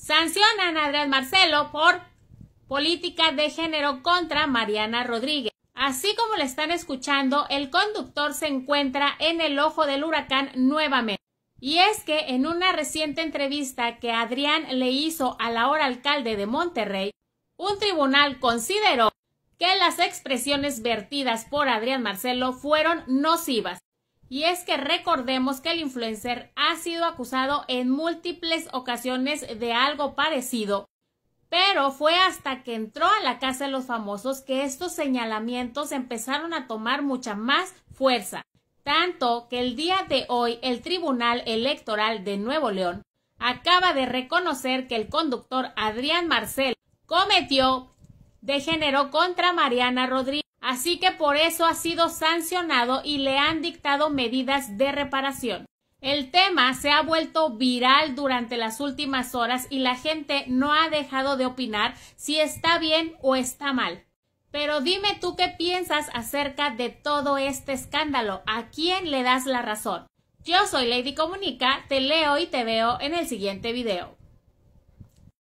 Sancionan a Adrián Marcelo por política de género contra Mariana Rodríguez. Así como le están escuchando, el conductor se encuentra en el ojo del huracán nuevamente. Y es que en una reciente entrevista que Adrián le hizo a la hora alcalde de Monterrey, un tribunal consideró que las expresiones vertidas por Adrián Marcelo fueron nocivas y es que recordemos que el influencer ha sido acusado en múltiples ocasiones de algo parecido, pero fue hasta que entró a la casa de los famosos que estos señalamientos empezaron a tomar mucha más fuerza, tanto que el día de hoy el Tribunal Electoral de Nuevo León acaba de reconocer que el conductor Adrián Marcel cometió de género contra Mariana Rodríguez Así que por eso ha sido sancionado y le han dictado medidas de reparación. El tema se ha vuelto viral durante las últimas horas y la gente no ha dejado de opinar si está bien o está mal. Pero dime tú qué piensas acerca de todo este escándalo, a quién le das la razón. Yo soy Lady Comunica, te leo y te veo en el siguiente video.